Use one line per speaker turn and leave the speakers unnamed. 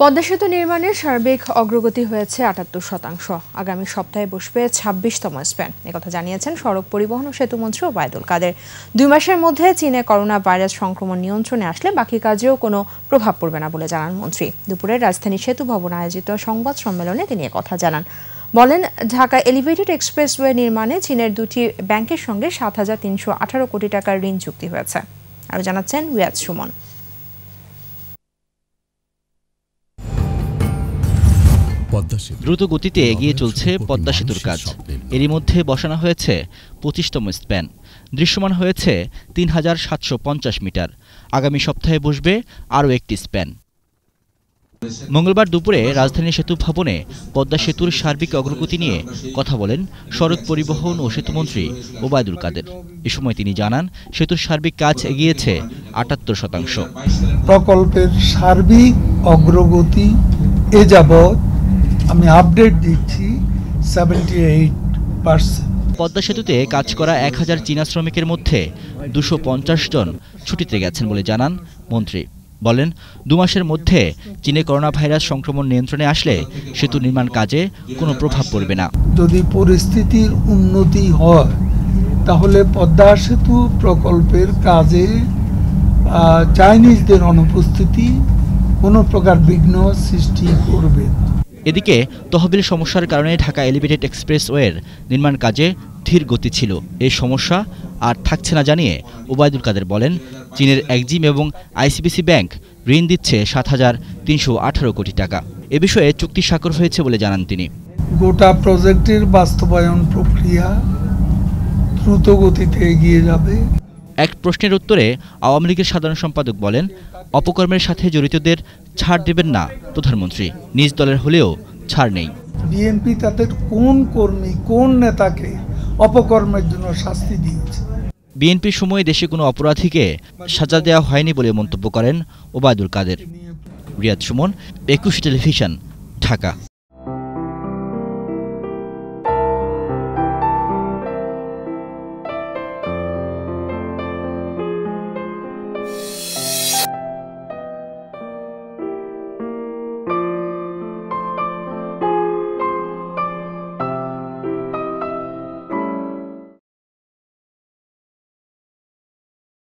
পদ্মা সেতু নির্মাণে সার্বিক অগ্রগতি হয়েছে আটাত্তর শতাংশ আগামী সপ্তাহে বসবে ছাব্বিশতম স্প্যান একথা জানিয়েছেন সড়ক পরিবহন ও সেতুমন্ত্রী ওবায়দুল কাদের দুই মাসের মধ্যে চীনে করোনা ভাইরাস সংক্রমণ নিয়ন্ত্রণে আসলে বাকি কাজেও কোনো প্রভাব পড়বে না বলে জানান মন্ত্রী দুপুরে রাজধানী সেতু ভবন আয়োজিত সংবাদ সম্মেলনে তিনি কথা জানান বলেন ঢাকা এলিভেটেড এক্সপ্রেসওয়ে নির্মাণে চীনের দুটি ব্যাংকের সঙ্গে সাত হাজার তিনশো আঠারো কোটি টাকার ঋণ চুক্তি হয়েছে আরও জানাচ্ছেন রিয়াজ সুমন
দ্রুত গতিতে এগিয়ে চলছে পদ্মা সেতুর কাজ এরই মধ্যে বসানো হয়েছে পঁচিশতম স্প্যান দৃশ্যমান হয়েছে তিন হাজার সাতশো পঞ্চাশ মিটার আগামী সপ্তাহে বসবে আরও একটি স্প্যান মঙ্গলবার দুপুরে রাজধানী সেতু ভবনে পদ্মা সেতুর সার্বিক অগ্রগতি নিয়ে কথা বলেন সড়ক পরিবহন ও সেতুমন্ত্রী ওবায়দুল কাদের এ সময় তিনি জানান সেতুর সার্বিক কাজ এগিয়েছে আটাত্তর শতাংশ
প্রকল্পের সার্বিক অগ্রগতি এ যাবৎ আমি আপডেট দিচ্ছি সেভেন্টি এইট পার্সেন্ট
পদ্মা সেতুতে কাজ করা এক হাজার চীনা শ্রমিকের মধ্যে দুশো পঞ্চাশ জন ছুটিতে গেছেন বলে জানান মন্ত্রী বলেন দু মাসের মধ্যে চীনে করোনা ভাইরাস সংক্রমণ নিয়ন্ত্রণে আসলে সেতু নির্মাণ কাজে কোনো প্রভাব পড়বে
না যদি পরিস্থিতির উন্নতি হয় তাহলে পদ্মা সেতু প্রকল্পের কাজে চাইনিজদের অনুপস্থিতি কোনো প্রকার বিঘ্ন সৃষ্টি করবে
এদিকে তহবিল সমস্যার কারণে ঢাকা এলিভেটেড এক্সপ্রেসওয়ের নির্মাণ কাজে ধীর গতি ছিল এই সমস্যা আর থাকছে না জানিয়ে ওবায়দুল কাদের বলেন চীনের একজিম এবং আইসিবিসি ব্যাংক ঋণ দিচ্ছে সাত হাজার তিনশো আঠারো কোটি টাকা এ বিষয়ে চুক্তি স্বাক্ষর হয়েছে বলে জানান তিনি
গোটা প্রজেক্টের বাস্তবায়ন প্রক্রিয়া দ্রুত গতিতে এগিয়ে যাবে
এক প্রশ্নের উত্তরে আওয়ামী লীগের সাধারণ সম্পাদক বলেন অপকর্মের সাথে জড়িতদের ছাড় দেবেন না প্রধানমন্ত্রী নিজ দলের হলেও ছাড় নেই
বিএনপি তাদের কোন কর্মী কোন নেতাকে অপকর্মের জন্য শাস্তি দিয়েছে
বিএনপির সময়ে দেশে কোনো অপরাধীকে সাজা দেওয়া হয়নি বলে মন্তব্য করেন ওবায়দুল কাদের রিয়াদ সুমন একুশ টেলিভিশন ঢাকা